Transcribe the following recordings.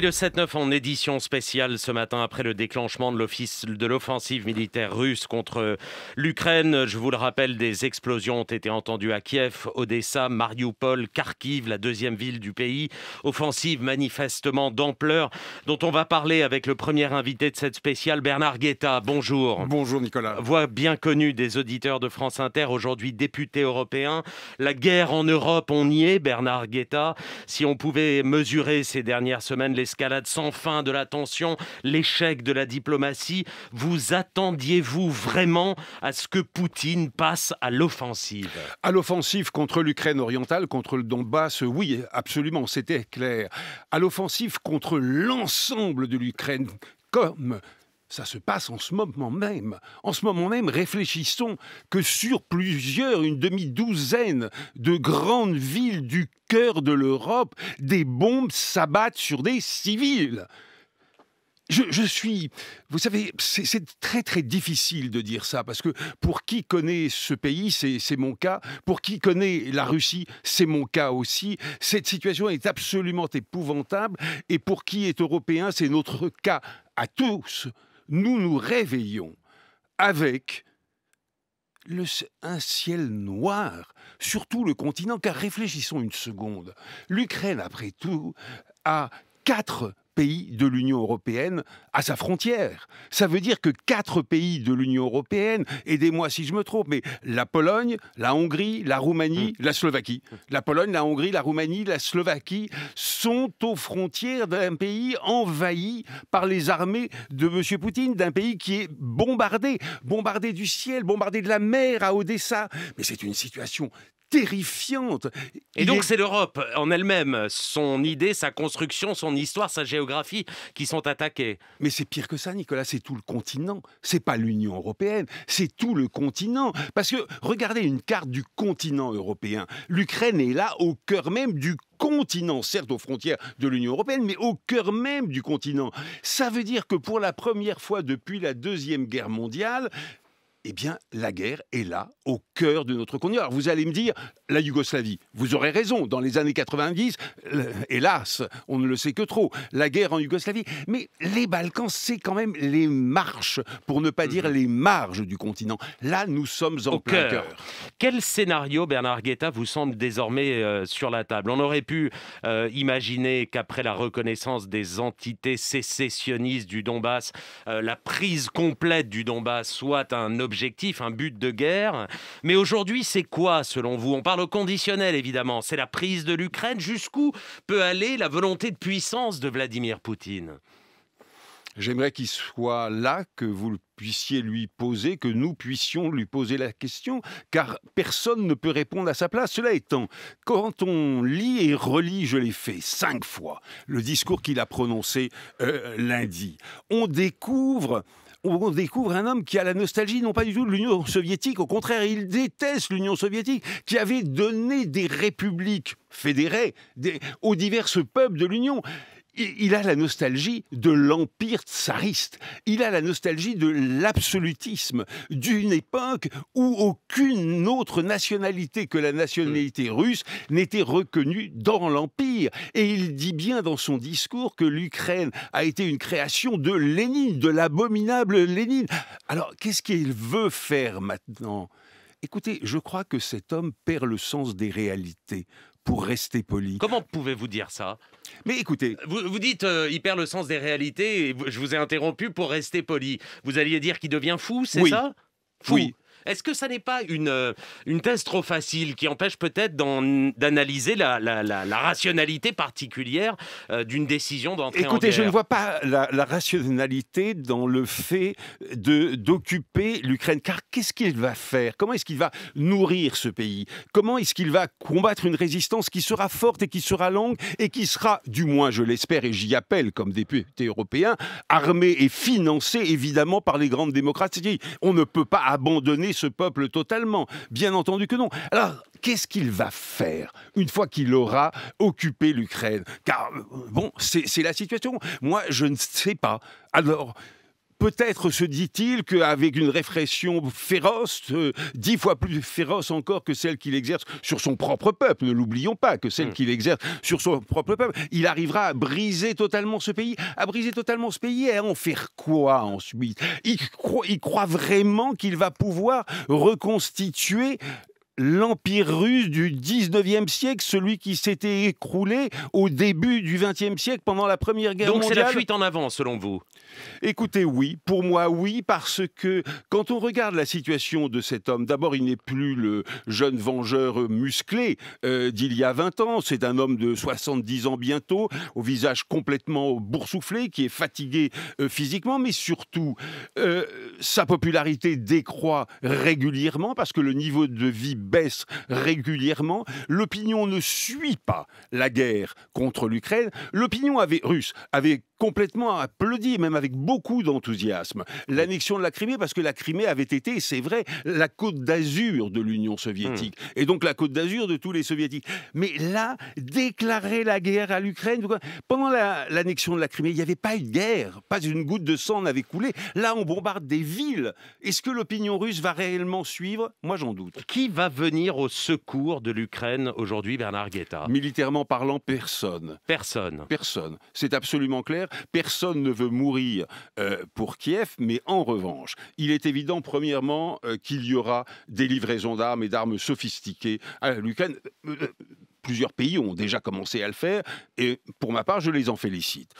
Le 7-9 en édition spéciale ce matin après le déclenchement de l'office de l'offensive militaire russe contre l'Ukraine. Je vous le rappelle, des explosions ont été entendues à Kiev, Odessa, Mariupol, Kharkiv, la deuxième ville du pays. Offensive manifestement d'ampleur dont on va parler avec le premier invité de cette spéciale, Bernard Guetta. Bonjour. Bonjour Nicolas. Voix bien connue des auditeurs de France Inter, aujourd'hui député européen. La guerre en Europe, on y est, Bernard Guetta. Si on pouvait mesurer ces dernières semaines les l'escalade sans fin de la tension, l'échec de la diplomatie. Vous attendiez-vous vraiment à ce que Poutine passe à l'offensive À l'offensive contre l'Ukraine orientale, contre le Donbass, oui, absolument, c'était clair. À l'offensive contre l'ensemble de l'Ukraine, comme ça se passe en ce moment même. En ce moment même, réfléchissons que sur plusieurs, une demi-douzaine de grandes villes du cœur de l'Europe, des bombes s'abattent sur des civils. Je, je, suis, vous savez, c'est très très difficile de dire ça parce que pour qui connaît ce pays, c'est mon cas. Pour qui connaît la Russie, c'est mon cas aussi. Cette situation est absolument épouvantable et pour qui est européen, c'est notre cas à tous nous nous réveillons avec un ciel noir sur tout le continent, car réfléchissons une seconde, l'Ukraine, après tout, a quatre pays de l'Union européenne à sa frontière. Ça veut dire que quatre pays de l'Union européenne, aidez-moi si je me trompe, mais la Pologne, la Hongrie, la Roumanie, hmm. la Slovaquie. La Pologne, la Hongrie, la Roumanie, la Slovaquie sont aux frontières d'un pays envahi par les armées de M. Poutine, d'un pays qui est bombardé, bombardé du ciel, bombardé de la mer à Odessa. Mais c'est une situation terrifiante. Et donc c'est l'Europe en elle-même, son idée, sa construction, son histoire, sa géographie qui sont attaquées. Mais c'est pire que ça, Nicolas, c'est tout le continent. C'est pas l'Union européenne, c'est tout le continent. Parce que regardez une carte du continent européen. L'Ukraine est là au cœur même du continent, certes aux frontières de l'Union européenne, mais au cœur même du continent. Ça veut dire que pour la première fois depuis la Deuxième Guerre mondiale, eh bien, la guerre est là, au cœur de notre continent. Alors vous allez me dire, la Yougoslavie, vous aurez raison, dans les années 90, hélas, on ne le sait que trop, la guerre en Yougoslavie, mais les Balkans, c'est quand même les marches, pour ne pas dire mhm. les marges du continent. Là, nous sommes en au plein cœur. Quel scénario, Bernard Guetta, vous semble désormais euh, sur la table On aurait pu euh, imaginer qu'après la reconnaissance des entités sécessionnistes du Donbass, euh, la prise complète du Donbass soit un objectif objectif, un but de guerre. Mais aujourd'hui, c'est quoi selon vous On parle au conditionnel évidemment, c'est la prise de l'Ukraine. Jusqu'où peut aller la volonté de puissance de Vladimir Poutine J'aimerais qu'il soit là, que vous puissiez lui poser, que nous puissions lui poser la question, car personne ne peut répondre à sa place. Cela étant, quand on lit et relit, je l'ai fait cinq fois, le discours qu'il a prononcé euh, lundi, on découvre on découvre un homme qui a la nostalgie, non pas du tout de l'Union soviétique, au contraire, il déteste l'Union soviétique, qui avait donné des républiques fédérées aux divers peuples de l'Union il a la nostalgie de l'empire tsariste, il a la nostalgie de l'absolutisme, d'une époque où aucune autre nationalité que la nationalité mm. russe n'était reconnue dans l'empire. Et il dit bien dans son discours que l'Ukraine a été une création de Lénine, de l'abominable Lénine. Alors qu'est-ce qu'il veut faire maintenant Écoutez, je crois que cet homme perd le sens des réalités pour rester poli. Comment pouvez-vous dire ça Mais écoutez... Vous, dites, euh, il perd le sens des réalités, et je vous ai interrompu pour rester poli. Vous alliez dire qu'il devient fou, c'est ça Fou. Est-ce que ça n'est pas une, euh, une thèse trop facile qui empêche peut-être d'analyser la, rationalité particulière euh, d'une décision d'entrer en Écoutez, je ne vois pas la, rationalité dans le fait d'occuper l'Ukraine. Car qu'est-ce qu'il va faire Comment est-ce qu'il va nourrir ce pays Comment est-ce qu'il va combattre une résistance qui sera forte et qui sera longue et qui sera, du moins je l'espère et j'y appelle comme député européen, armée et financée évidemment par les grandes démocraties On ne peut pas abandonner ce peuple totalement Bien entendu que non. Alors, qu'est-ce qu'il va faire une fois qu'il aura occupé l'Ukraine Car, euh, bon, c'est la situation. Moi, je ne sais pas. Alors, peut-être se dit-il qu'avec une répression féroce, euh, dix fois plus féroce encore que celle qu'il exerce sur son propre peuple, ne l'oublions pas, que celle hmm. qu'il exerce sur son propre peuple, il arrivera à briser totalement ce pays, à briser totalement ce pays et à en faire quoi ensuite il il croit vraiment qu'il va pouvoir reconstituer l'empire russe du 19e siècle, celui qui s'était écroulé au début du 20e siècle pendant la Première Guerre mondiale. Donc c'est la fuite en avant selon vous Écoutez, oui, pour moi oui, parce que quand on regarde la situation de cet homme, d'abord il n'est plus le jeune vengeur musclé euh, d'il y a 20 ans, c'est un homme de 70 ans bientôt, au visage complètement boursouflé, qui est fatigué euh, physiquement, mais surtout euh, sa popularité décroît régulièrement parce que le niveau de vie baisse régulièrement. L'opinion ne suit pas la guerre contre l'Ukraine. L'opinion avait, russe avait complètement applaudi, même avec beaucoup d'enthousiasme, l'annexion de la Crimée, parce que la Crimée avait été, c'est vrai, la côte d'azur de l'Union soviétique, hmm. et donc la côte d'azur de tous les soviétiques. Mais là, déclarer la guerre à l'Ukraine, pendant l'annexion de la Crimée, il n'y avait pas eu de guerre, pas une goutte de sang n'avait coulé. Là, on bombarde des villes. Est-ce que l'opinion russe va réellement suivre Moi, j'en doute. Qui va venir au secours de l'Ukraine aujourd'hui, Bernard Guetta Militairement parlant, personne. Personne. Personne. C'est absolument clair. Personne ne veut mourir euh, pour Kiev, mais en revanche, il est évident, premièrement, euh, qu'il y aura des livraisons d'armes et d'armes sophistiquées à l'Ukraine. Euh, plusieurs pays ont déjà commencé à le faire, et pour ma part, je les en félicite.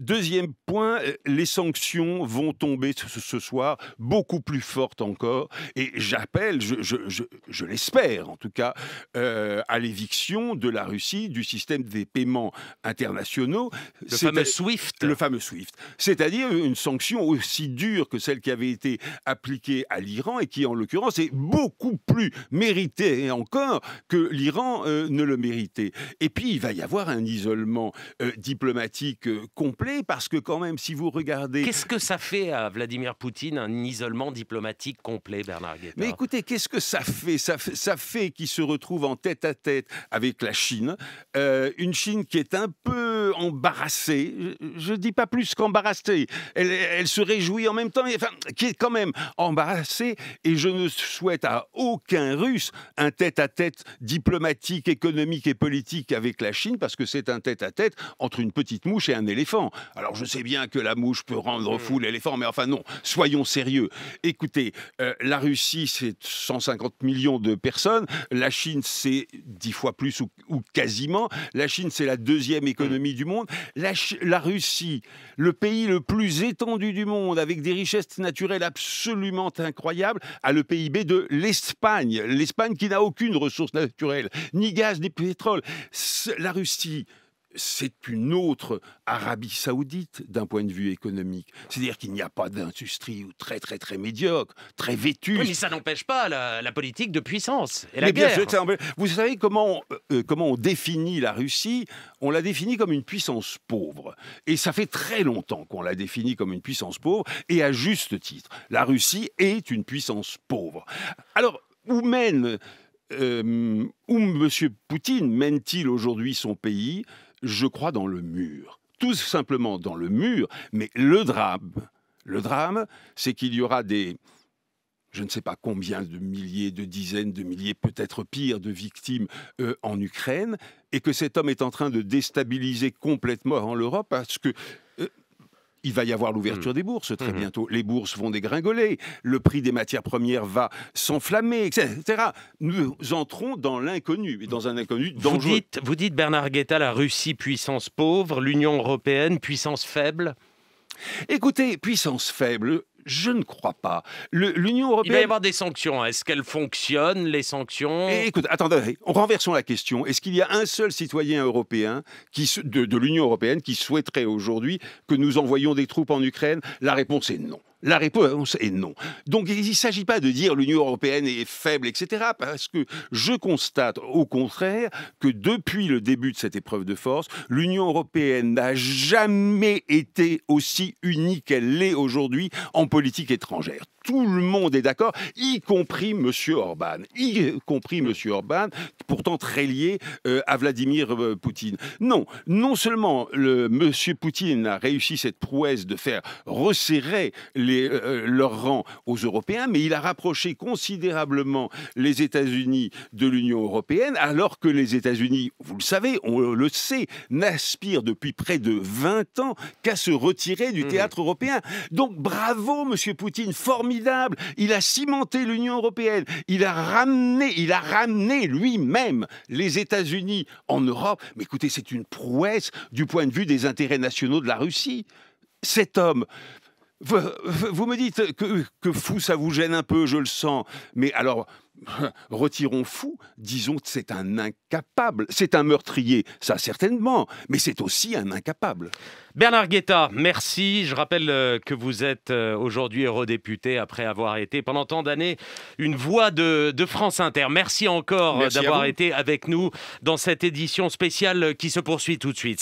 Deuxième point, euh, les sanctions vont tomber ce soir beaucoup plus fortes encore. Et j'appelle, je, l'espère en tout cas, euh, à l'éviction de la Russie du système des paiements internationaux. Le fameux SWIFT. Le fameux SWIFT. C'est-à-dire une sanction aussi dure que celle qui avait été appliquée à l'Iran et qui, en l'occurrence, est beaucoup plus méritée et encore que l'Iran euh, ne le méritait. Et puis, il va y avoir un isolement diplomatique complet parce que quand même, si vous regardez... Qu'est-ce que ça fait à Vladimir Poutine un isolement diplomatique complet, Bernard Guetta Mais écoutez, qu'est-ce que ça fait Ça fait, ça fait qu'il se retrouve en tête-à-tête avec la Chine, euh, une Chine qui est un peu embarrassée, je ne dis pas plus qu'embarrassée, elle, se réjouit en même temps, mais, enfin, qui est quand même embarrassée, et je ne souhaite à aucun Russe un tête-à-tête diplomatique, économique et politique avec la Chine, parce que c'est un tête à -tête entre une petite mouche et un éléphant. Alors je sais bien que la mouche peut rendre mm. fou l'éléphant, mais enfin non, soyons sérieux. Écoutez, euh, la Russie, c'est 150 millions de personnes. La Chine, c'est 10 fois plus ou, quasiment. La Chine, c'est la deuxième économie mm. du monde. la Russie, le pays le plus étendu du monde, avec des richesses naturelles absolument incroyables, a le PIB de l'Espagne. L'Espagne qui n'a aucune ressource naturelle, ni gaz, ni pétrole. La Russie, c'est une autre Arabie saoudite d'un point de vue économique. C'est-à-dire qu'il n'y a pas d'industrie très très très médiocre, très vêtue. Oui, mais ça n'empêche pas la, politique de puissance et la guerre. Bien vous savez comment, euh, euh, comment on définit la Russie On la définit comme une puissance pauvre. Et ça fait très longtemps qu'on la définit comme une puissance pauvre, et à juste titre. La Russie est une puissance pauvre. Alors, où mène... Euh, où M. Poutine mène-t-il aujourd'hui son pays je crois dans le mur. Tout simplement dans le mur. Mais le drame, le drame, c'est qu'il y aura des, je ne sais pas combien de milliers, de dizaines de milliers, peut-être pire, de victimes euh, en Ukraine, et que cet homme est en train de déstabiliser complètement l'Europe parce que euh, il va y avoir l'ouverture mm. des bourses très mm-hmm. bientôt. Les bourses vont dégringoler, le prix des matières premières va s'enflammer, etc. Nous entrons dans l'inconnu, et dans un inconnu dangereux. Vous dites, vous dites Bernard Guetta, la Russie puissance pauvre, l'Union européenne puissance faible Écoutez, puissance faible, je ne crois pas. L'Union européenne. Il va y avoir des sanctions. Est-ce qu'elles fonctionnent, les sanctions eh, Écoute, attendez, eh, renversons la question. Est-ce qu'il y a un seul citoyen européen de l'Union européenne qui souhaiterait aujourd'hui que nous envoyions des troupes en Ukraine La réponse est non. La réponse est non. Donc il ne s'agit pas de dire l'Union européenne est faible, etc. Parce que je constate au contraire que depuis le début de cette épreuve de force, l'Union européenne n'a jamais été aussi unie qu'elle l'est aujourd'hui en politique étrangère tout le monde est d'accord, y compris M. Orban, y compris M. Orban, pourtant très lié euh, à Vladimir euh, Poutine. Non, non seulement le, M. Poutine a réussi cette prouesse de faire resserrer les, rangs euh, leur rang aux Européens, mais il a rapproché considérablement les États-Unis de l'Union européenne, alors que les États-Unis, vous le savez, on le sait, n'aspirent depuis près de 20 ans qu'à se retirer du mmh théâtre européen. Donc bravo M. Poutine, formidable il a cimenté l'Union européenne. Il a ramené, il a ramené lui-même les États-Unis en Europe. Mais écoutez, c'est une prouesse du point de vue des intérêts nationaux de la Russie. Cet homme, vous, me dites que, que fou, ça vous gêne un peu, je le sens. Mais alors, retirons fou, disons que c'est un incapable. C'est un meurtrier, ça certainement, mais c'est aussi un incapable. Bernard Guetta, merci. Je rappelle euh, que vous êtes euh, aujourd'hui eurodéputé après avoir été pendant tant d'années une voix de, de, France Inter. Merci encore euh, d'avoir été avec nous dans cette édition spéciale qui se poursuit tout de suite.